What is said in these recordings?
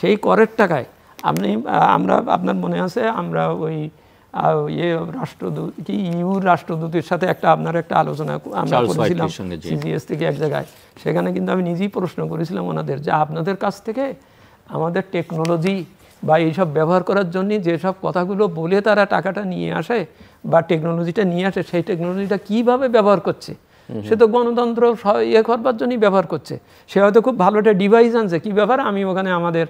সেই করের টাকায় আপনি আমরা আপনার মনে আছে আমরা ওই ইয়ে রাষ্ট্রদূত কি ইউ রাষ্ট্রদূতের সাথে একটা আপনার একটা আলোচনা আমরা করেছিলাম সিজিএস থেকে এক জায়গায় সেখানে কিন্তু আমি নিজেই প্রশ্ন করেছিলাম ওনাদের যে আপনাদের কাছ থেকে আমাদের টেকনোলজি বা এইসব ব্যবহার করার জন্য যেসব কথাগুলো বলে তারা টাকাটা নিয়ে আসে বা টেকনোলজিটা নিয়ে আসে সেই টেকনোলজিটা কিভাবে ব্যবহার করছে সে তো গণতন্ত্র ইয়ে করবার জন্যই ব্যবহার করছে সে হয়তো খুব ভালো একটা ডিভাইস আনছে কী ব্যাপার আমি ওখানে আমাদের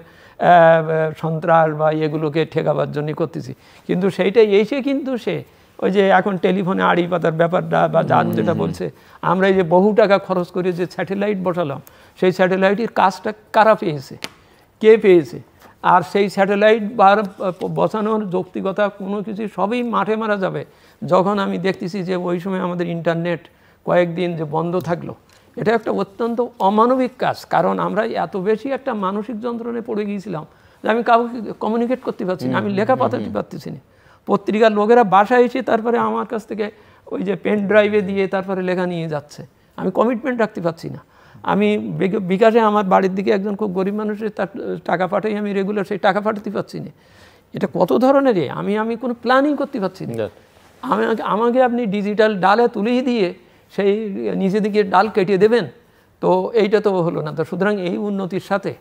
সন্ত্রাস বা এগুলোকে ঠেকাবার জন্যই করতেছি কিন্তু সেইটাই এসে কিন্তু সে ওই যে এখন টেলিফোনে আড়ি পাতার ব্যাপারটা বা যার যেটা বলছে আমরা এই যে বহু টাকা খরচ করে যে স্যাটেলাইট বসালাম সেই স্যাটেলাইটের কাজটা কারা পেয়েছে কে পেয়েছে আর সেই স্যাটেলাইট বার বসানোর যৌক্তিকতা কোনো কিছু সবই মাঠে মারা যাবে যখন আমি দেখতেছি যে ওই সময় আমাদের ইন্টারনেট কয়েকদিন যে বন্ধ থাকলো এটা একটা অত্যন্ত অমানবিক কাজ কারণ আমরা এত বেশি একটা মানসিক যন্ত্রণে পড়ে গিয়েছিলাম যে আমি কাউকে কমিউনিকেট করতে পারছি না আমি লেখা পাতাতে পারতেছি না পত্রিকার লোকেরা বাসায় এসে তারপরে আমার কাছ থেকে ওই যে পেন ড্রাইভে দিয়ে তারপরে লেখা নিয়ে যাচ্ছে আমি কমিটমেন্ট রাখতে পারছি না আমি বিকাশে আমার বাড়ির দিকে একজন খুব গরিব মানুষের তার টাকা পাঠাই আমি রেগুলার সেই টাকা পাঠাতে পারছি না এটা কত ধরনের আমি আমি কোনো প্ল্যানিং করতে পারছি না আমাকে আমাকে আপনি ডিজিটাল ডালে তুলেই দিয়ে সেই নিজে দিকে ডাল কেটে দেবেন তো এইটা তো হলো না তো সুতরাং এই উন্নতির সাথে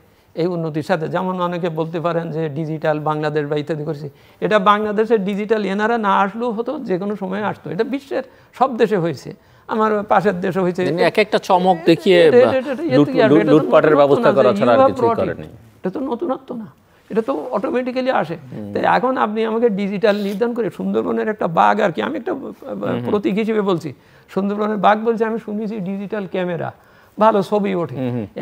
এই উন্নতির সাথে যেমন অনেকে বলতে পারেন যে ডিজিটাল বাংলাদেশ বা ইত্যাদি করেছি এটা বাংলাদেশের ডিজিটাল এনারা না আসলেও হতো যে কোনো সময় আসতো এটা বিশ্বের সব দেশে হয়েছে আমার পাশের দেশে হয়েছে মানে এক একটা চমক দেখিয়ে ব্যবস্থা করা ছাড়া এটা তো নতুনত্ব না এটা তো অটোমেটিক্যালি আসে তাই এখন আপনি আমাকে ডিজিটাল নির্ধারণ করে সুন্দরবনের একটা বাঘ আর কি আমি একটা প্রতীক হিসেবে বলছি সুন্দরবনের বাঘ বলছে আমি শুনেছি ডিজিটাল ক্যামেরা ভালো ছবি ওঠে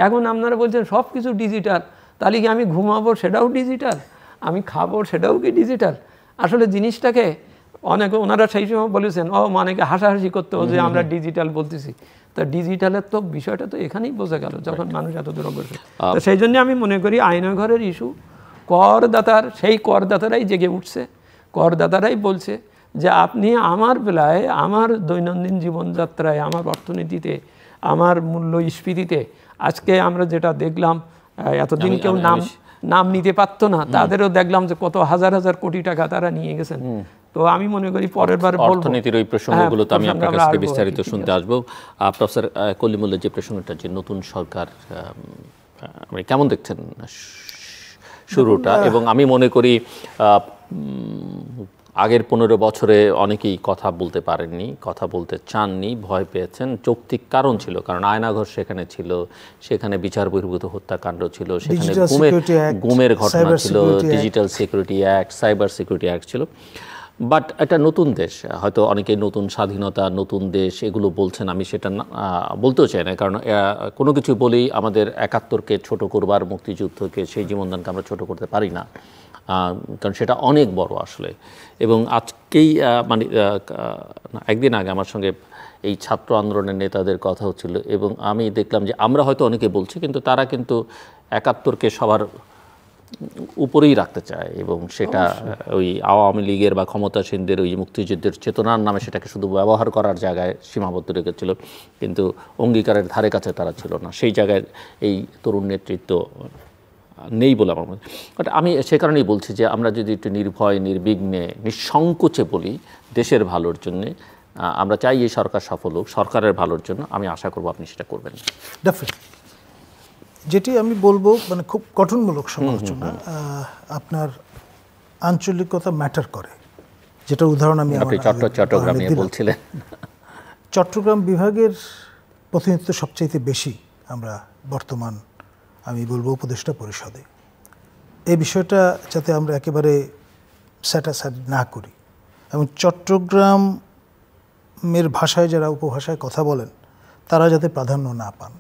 এখন আপনারা বলছেন সব কিছু ডিজিটাল তাহলে কি আমি ঘুমাবো সেটাও ডিজিটাল আমি খাবো সেটাও কি ডিজিটাল আসলে জিনিসটাকে অনেকে ওনারা সেই সময় বলেছেন ও অনেকে মানে হাসাহাসি করতে যে আমরা ডিজিটাল বলতেছি তা ডিজিটালের তো বিষয়টা তো এখানেই বোঝা গেল যখন মানুষ এত দূর অগ্রসর সেই জন্য আমি মনে করি আইনঘরের ইস্যু করদাতার সেই করদাতারাই জেগে উঠছে করদাতারাই বলছে যে আপনি আমার বেলায় আমার দৈনন্দিন জীবনযাত্রায় আমার অর্থনীতিতে আমার মূল্য স্ফীতিতে আজকে আমরা যেটা দেখলাম এতদিন কেউ নাম নাম নিতে পারতো না তাদেরও দেখলাম যে কত হাজার হাজার কোটি টাকা তারা নিয়ে গেছেন তো আমি মনে করি পরের বার অর্থনীতির ওই হ্যাঁ, প্রসঙ্গগুলো তো আমি আপনার কাছ থেকে বিস্তারিত শুনতে আসবো প্রফেসর কলিমুল্লা যে প্রসঙ্গটা যে নতুন সরকার কেমন দেখছেন শুরুটা এবং আমি মনে করি আগের পনেরো বছরে অনেকেই কথা বলতে পারেননি কথা বলতে চাননি ভয় পেয়েছেন যৌক্তিক কারণ ছিল কারণ আয়নাঘর সেখানে ছিল সেখানে বিচার বহির্ভূত হত্যাকাণ্ড ছিল সেখানে গুমের ঘটনা ছিল digital security act cyber security act ছিল বাট একটা নতুন দেশ হয়তো অনেকে নতুন স্বাধীনতা নতুন দেশ এগুলো বলছেন আমি সেটা বলতেও চাই না কারণ কোনো কিছু বলেই আমাদের একাত্তরকে ছোট করবার মুক্তিযুদ্ধকে সেই জীবনদানকে আমরা ছোট করতে পারি না কারণ সেটা অনেক বড় আসলে এবং আজকেই মানে একদিন আগে আমার সঙ্গে এই ছাত্র আন্দোলনের নেতাদের কথা হচ্ছিল এবং আমি দেখলাম যে আমরা হয়তো অনেকে বলছি কিন্তু তারা কিন্তু একাত্তরকে সবার উপরেই রাখতে চায় এবং সেটা ওই আওয়ামী লীগের বা ক্ষমতাসীনদের ওই মুক্তিযুদ্ধের চেতনার নামে সেটাকে শুধু ব্যবহার করার জায়গায় সীমাবদ্ধ রেখেছিল কিন্তু অঙ্গীকারের ধারে কাছে তারা ছিল না সেই জায়গায় এই তরুণ নেতৃত্ব নেই বলে আমার মনে বাট আমি সে কারণেই বলছি যে আমরা যদি একটু নির্ভয় নির্বিঘ্নে নিঃসংকোচে বলি দেশের ভালোর জন্যে আমরা চাই এই সরকার সফল হোক সরকারের ভালোর জন্য আমি আশা করব আপনি সেটা করবেন যেটি আমি বলবো মানে খুব গঠনমূলক সমালোচনা আপনার আঞ্চলিকতা ম্যাটার করে যেটা উদাহরণ আমি চট্টগ্রাম বলছিলেন চট্টগ্রাম বিভাগের প্রতিনিধিত্ব সবচাইতে বেশি আমরা বর্তমান আমি বলবো উপদেষ্টা পরিষদে এই বিষয়টা যাতে আমরা একেবারে স্যাটাসাইড না করি এবং চট্টগ্রামের ভাষায় যারা উপভাষায় কথা বলেন তারা যাতে প্রাধান্য না পান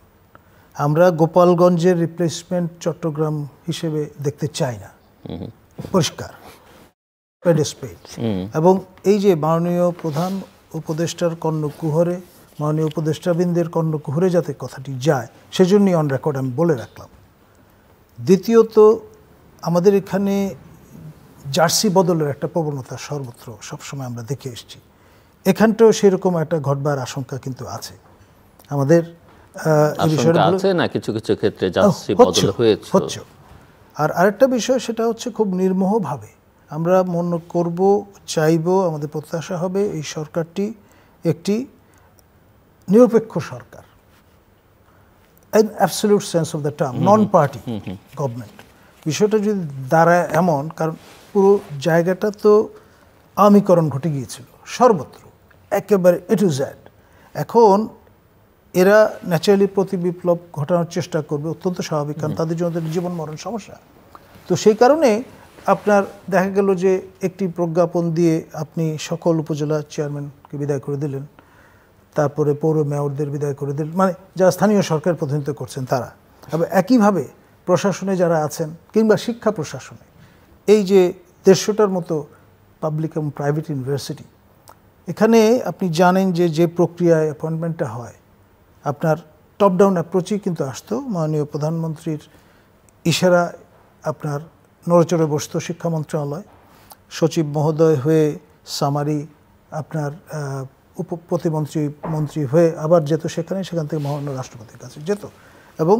আমরা গোপালগঞ্জের রিপ্লেসমেন্ট চট্টগ্রাম হিসেবে দেখতে চাই না পরিষ্কার এবং এই যে মাননীয় প্রধান উপদেষ্টার কর্ণকুহরে মাননীয় উপদেষ্টাবৃন্দের কর্ণকুহরে যাতে কথাটি যায় সেজন্যই অন রেকর্ড আমি বলে রাখলাম দ্বিতীয়ত আমাদের এখানে জার্সি বদলের একটা প্রবণতা সর্বত্র সবসময় আমরা দেখে এসছি এখানটাও সেরকম একটা ঘটবার আশঙ্কা কিন্তু আছে আমাদের না কিছু কিছু ক্ষেত্রে হচ্ছে আর আরেকটা বিষয় সেটা হচ্ছে খুব নির্মোহভাবে আমরা মনে করব চাইব আমাদের প্রত্যাশা হবে এই সরকারটি একটি নিরপেক্ষ সরকার absolute sense of the term non party government বিষয়টা যদি দাঁড়ায় এমন কারণ পুরো জায়গাটা তো আমীকরণ ঘটে গিয়েছিল সর্বত্র একেবারে এ টু জ্যাড এখন এরা ন্যাচারালি প্রতি বিপ্লব ঘটানোর চেষ্টা করবে অত্যন্ত স্বাভাবিক কারণ mm-hmm. তাদের জন্য জীবন মরণ সমস্যা তো সেই কারণে আপনার দেখা গেল যে একটি প্রজ্ঞাপন দিয়ে আপনি সকল উপজেলা চেয়ারম্যানকে বিদায় করে দিলেন তারপরে পৌর মেয়রদের বিদায় করে দিল মানে যারা স্থানীয় সরকার প্রতিনিধিত্ব করছেন তারা তবে একইভাবে প্রশাসনে যারা আছেন কিংবা শিক্ষা প্রশাসনে এই যে দেড়শোটার মতো পাবলিক এবং প্রাইভেট ইউনিভার্সিটি এখানে আপনি জানেন যে যে প্রক্রিয়ায় অ্যাপয়েন্টমেন্টটা হয় আপনার টপ ডাউন অ্যাপ্রোচই কিন্তু আসতো মাননীয় প্রধানমন্ত্রীর ইশারা আপনার নড়চড়ে বসত শিক্ষা মন্ত্রণালয় সচিব মহোদয় হয়ে সামারি আপনার উপ প্রতিমন্ত্রী মন্ত্রী হয়ে আবার যেত সেখানে সেখান থেকে মহান্য রাষ্ট্রপতির কাছে যেত এবং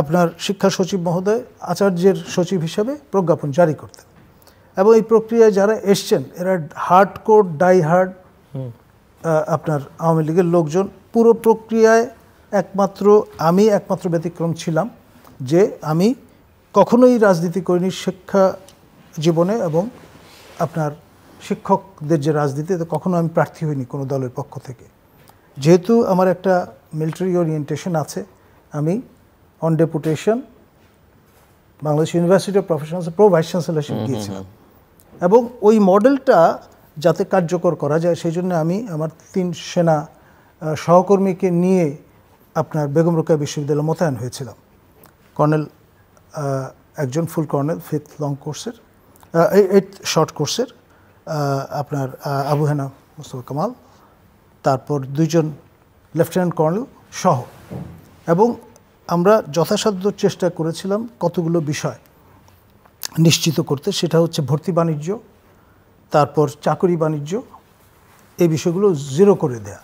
আপনার শিক্ষা সচিব মহোদয় আচার্যের সচিব হিসাবে প্রজ্ঞাপন জারি করতেন এবং এই প্রক্রিয়ায় যারা এসছেন এরা হার্ড কোর্ট ডাই হার্ড আপনার আওয়ামী লীগের লোকজন পুরো প্রক্রিয়ায় একমাত্র আমি একমাত্র ব্যতিক্রম ছিলাম যে আমি কখনোই রাজনীতি করিনি শিক্ষা জীবনে এবং আপনার শিক্ষকদের যে রাজনীতি তো কখনো আমি প্রার্থী হইনি কোনো দলের পক্ষ থেকে যেহেতু আমার একটা মিলিটারি ওরিয়েন্টেশন আছে আমি on deputation Bangladesh university of প্রফেশনালসে প্রো ভাইস চ্যান্সেলারশিপ গিয়েছিলাম এবং ওই মডেলটা যাতে কার্যকর করা যায় সেই জন্য আমি আমার তিন সেনা সহকর্মীকে নিয়ে আপনার বেগম রোকা বিশ্ববিদ্যালয়ে মোতায়েন হয়েছিলাম কর্নেল একজন ফুল কর্নেল ফিফথ লং কোর্সের এইট শর্ট কোর্সের আপনার আবু হেনা মুস্তফা কামাল তারপর দুইজন লেফটেন্যান্ট কর্নেল সহ এবং আমরা যথাসাধ্য চেষ্টা করেছিলাম কতগুলো বিষয় নিশ্চিত করতে সেটা হচ্ছে ভর্তি বাণিজ্য তারপর চাকরি বাণিজ্য এই বিষয়গুলো জিরো করে দেয়া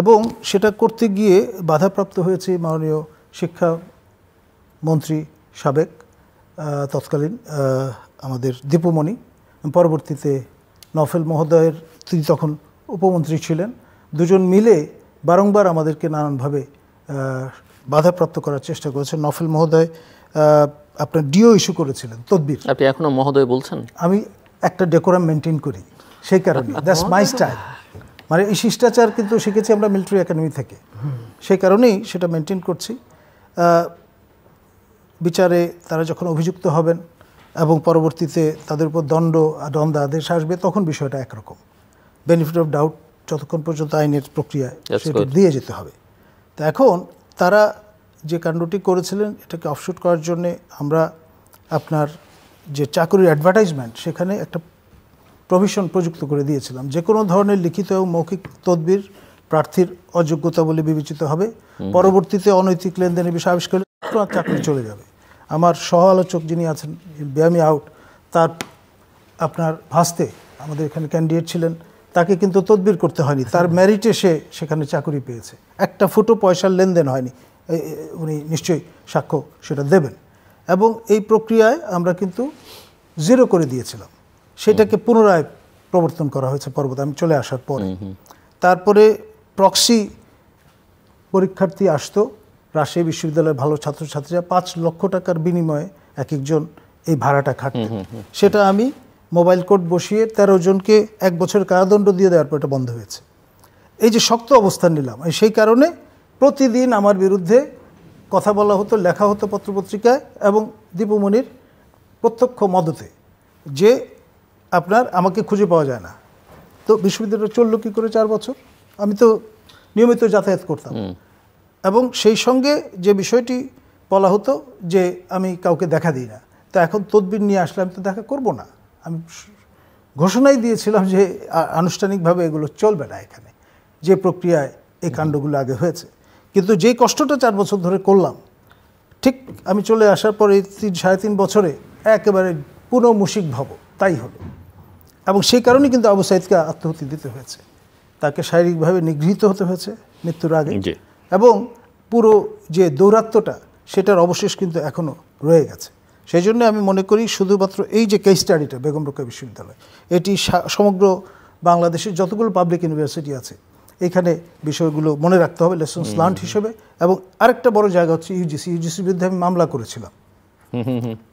এবং সেটা করতে গিয়ে বাধাপ্রাপ্ত হয়েছে মাননীয় শিক্ষা মন্ত্রী সাবেক তৎকালীন আমাদের দীপমণি পরবর্তীতে নফেল মহোদয়ের তিনি তখন উপমন্ত্রী ছিলেন দুজন মিলে বারংবার আমাদেরকে নানানভাবে বাধাপ্রাপ্ত করার চেষ্টা করেছেন নফেল মহোদয় আপনার ডিও ইস্যু করেছিলেন তদ্বির আপনি এখনও মহোদয় বলছেন আমি একটা ডেকোরাম মেনটেন করি সেই কারণে দ্যাটস মাই স্টাইল মানে এই শিষ্টাচার কিন্তু শিখেছি আমরা মিলিটারি একাডেমি থেকে সেই কারণেই সেটা মেনটেন করছি বিচারে তারা যখন অভিযুক্ত হবেন এবং পরবর্তীতে তাদের উপর দণ্ড আদেশ আসবে তখন বিষয়টা একরকম বেনিফিট অফ ডাউট যতক্ষণ পর্যন্ত আইনের প্রক্রিয়ায় সেটা দিয়ে যেতে হবে তো এখন তারা যে কাণ্ডটি করেছিলেন এটাকে অফশুট করার জন্যে আমরা আপনার যে চাকরির অ্যাডভার্টাইজমেন্ট সেখানে একটা প্রভিশন প্রযুক্ত করে দিয়েছিলাম যে কোনো ধরনের লিখিত এবং মৌখিক তদবির প্রার্থীর অযোগ্যতা বলে বিবেচিত হবে পরবর্তীতে অনৈতিক লেনদেনের বিষয় আবিষ্কার চাকরি চলে যাবে আমার সহ আলোচক যিনি আছেন ব্যায়ামি আউট তার আপনার ভাসতে আমাদের এখানে ক্যান্ডিডেট ছিলেন তাকে কিন্তু তদবির করতে হয়নি তার ম্যারিটে সে সেখানে চাকরি পেয়েছে একটা ফুটো পয়সার লেনদেন হয়নি উনি নিশ্চয়ই সাক্ষ্য সেটা দেবেন এবং এই প্রক্রিয়ায় আমরা কিন্তু জিরো করে দিয়েছিলাম সেটাকে পুনরায় প্রবর্তন করা হয়েছে পর্বত আমি চলে আসার পরে তারপরে প্রক্সি পরীক্ষার্থী আসতো রাশিয়া বিশ্ববিদ্যালয়ের ভালো ছাত্রছাত্রীরা পাঁচ লক্ষ টাকার বিনিময়ে এক একজন এই ভাড়াটা খাটত সেটা আমি মোবাইল কোর্ট বসিয়ে তেরো জনকে এক বছরের কারাদণ্ড দিয়ে দেওয়ার পর এটা বন্ধ হয়েছে এই যে শক্ত অবস্থান নিলাম সেই কারণে প্রতিদিন আমার বিরুদ্ধে কথা বলা হতো লেখা হতো পত্রপত্রিকায় এবং দীপুমণির প্রত্যক্ষ মদতে যে আপনার আমাকে খুঁজে পাওয়া যায় না তো বিশ্ববিদ্যালয় চললো কী করে চার বছর আমি তো নিয়মিত যাতায়াত করতাম এবং সেই সঙ্গে যে বিষয়টি বলা হতো যে আমি কাউকে দেখা দিই না তা এখন তদবির নিয়ে আসলে আমি তো দেখা করব না আমি ঘোষণাই দিয়েছিলাম যে আনুষ্ঠানিকভাবে এগুলো চলবে না এখানে যে প্রক্রিয়ায় এই কাণ্ডগুলো আগে হয়েছে কিন্তু যেই কষ্টটা চার বছর ধরে করলাম ঠিক আমি চলে আসার পরে তিন সাড়ে তিন বছরে একেবারে পুনঃমুশিক ভব তাই হলো এবং সেই কারণে কিন্তু আবু সাইদকে আত্মহতি দিতে হয়েছে তাকে শারীরিকভাবে নিগৃহীত হতে হয়েছে মৃত্যুর আগে এবং পুরো যে দৌরাত্মটা সেটার অবশেষ কিন্তু এখনও রয়ে গেছে সেই জন্য আমি মনে করি শুধুমাত্র এই যে কেস স্টাডিটা বেগম রোকেয়া বিশ্ববিদ্যালয় এটি সমগ্র বাংলাদেশের যতগুলো পাবলিক ইউনিভার্সিটি আছে এখানে বিষয়গুলো মনে রাখতে হবে লেসন্স লার্ন হিসেবে এবং আরেকটা বড় জায়গা হচ্ছে ইউজিসি ইউজিসির বিরুদ্ধে আমি মামলা করেছিলাম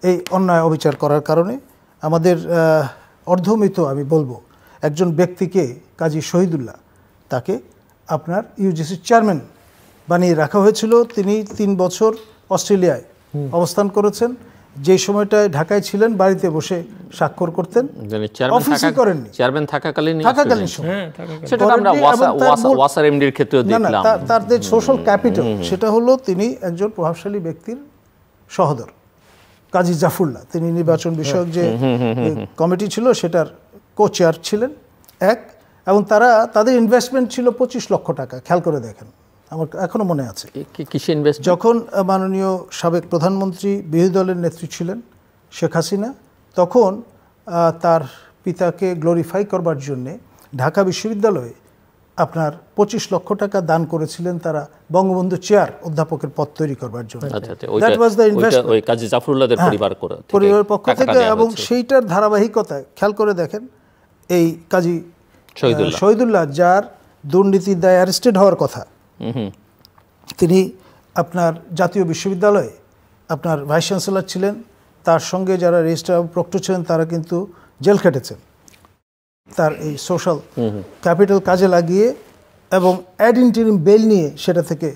এই অন্যায় অবিচার করার কারণে আমাদের অর্ধমিত আমি বলবো একজন ব্যক্তিকে কাজী শহীদুল্লাহ তাকে আপনার ইউজিসির চেয়ারম্যান বানিয়ে রাখা হয়েছিল তিনি তিন বছর অস্ট্রেলিয়ায় অবস্থান করেছেন যে সময়টায় ঢাকায় ছিলেন বাড়িতে বসে স্বাক্ষর করতেন অফিসে করেননি চেয়ারম্যান থাকাকালীন হ্যাঁ, থাকাকালীন সেটা এমডির তার যে সোশ্যাল ক্যাপিটাল সেটা হলো তিনি একজন প্রভাবশালী ব্যক্তির সহদর কাজী জাফুল্লাহ তিনি নির্বাচন বিষয়ক যে কমিটি ছিল সেটার কো চেয়ার ছিলেন এক এবং তারা তাদের ইনভেস্টমেন্ট ছিল পঁচিশ লক্ষ টাকা খেয়াল করে দেখেন আমার এখনো মনে আছে কৃষি যখন মাননীয় সাবেক প্রধানমন্ত্রী বিরোধী দলের নেত্রী ছিলেন শেখ হাসিনা তখন তার পিতাকে গ্লোরিফাই করবার জন্যে ঢাকা বিশ্ববিদ্যালয়ে আপনার পঁচিশ লক্ষ টাকা দান করেছিলেন তারা বঙ্গবন্ধু চেয়ার অধ্যাপকের পদ তৈরি করবার জন্য আচ্ছা, আচ্ছা, হ্যাঁ, পরিবারের পক্ষ থেকে এবং সেইটার ধারাবাহিকতায় খেয়াল করে দেখেন এই কাজী শহীদুল্লাহ যার দুর্নীতি দায় অ্যারেস্টেড হওয়ার কথা তিনি আপনার জাতীয় বিশ্ববিদ্যালয়ে আপনার ভাইস চ্যান্সেলর ছিলেন তার সঙ্গে যারা রেজিস্ট্রার প্রক্টর ছিলেন তারা কিন্তু জেল খেটেছেন তার এই সোশ্যাল ক্যাপিটাল কাজে লাগিয়ে এবং অ্যাড ইন্টারিম বেল নিয়ে সেটা থেকে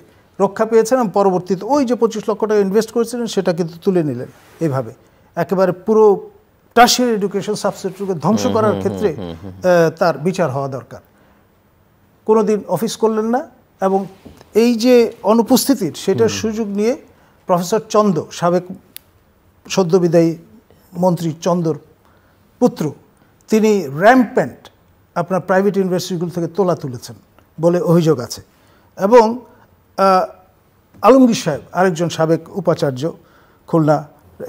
রক্ষা পেয়েছেন এবং পরবর্তীতে ওই যে পঁচিশ লক্ষ টাকা ইনভেস্ট করেছিলেন সেটা কিন্তু তুলে নিলেন এইভাবে একেবারে পুরো টাশিয়ার এডুকেশন সাবসেক্টরকে ধ্বংস করার ক্ষেত্রে তার বিচার হওয়া দরকার কোনো দিন অফিস করলেন না এবং এই যে অনুপস্থিতির সেটার সুযোগ নিয়ে প্রফেসর চন্দ সাবেক সদ্যবিদায়ী মন্ত্রী চন্দর পুত্র তিনি র্যাম্প্যান্ট আপনার প্রাইভেট ইউনিভার্সিটিগুলো থেকে তোলা তুলেছেন বলে অভিযোগ আছে এবং আলমগীর সাহেব আরেকজন সাবেক উপাচার্য খুলনা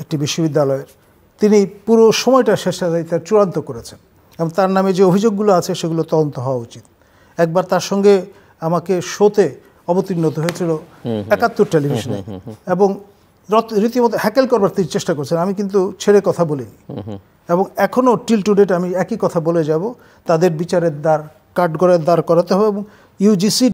একটি বিশ্ববিদ্যালয়ের তিনি পুরো সময়টা স্বেচ্ছাচারিতা চূড়ান্ত করেছেন এবং তার নামে যে অভিযোগগুলো আছে সেগুলো তদন্ত হওয়া উচিত একবার তার সঙ্গে আমাকে শোতে অবতীর্ণ হয়েছিল একাত্তর টেলিভিশনে এবং রীতিমতো হ্যাকেল করবার তিনি চেষ্টা করছেন আমি কিন্তু ছেড়ে কথা বলিনি এবং এখনও টিল টু ডেট আমি একই কথা বলে যাব তাদের বিচারের দ্বার কাঠগড়ের দ্বার করাতে হবে এবং ইউজিসি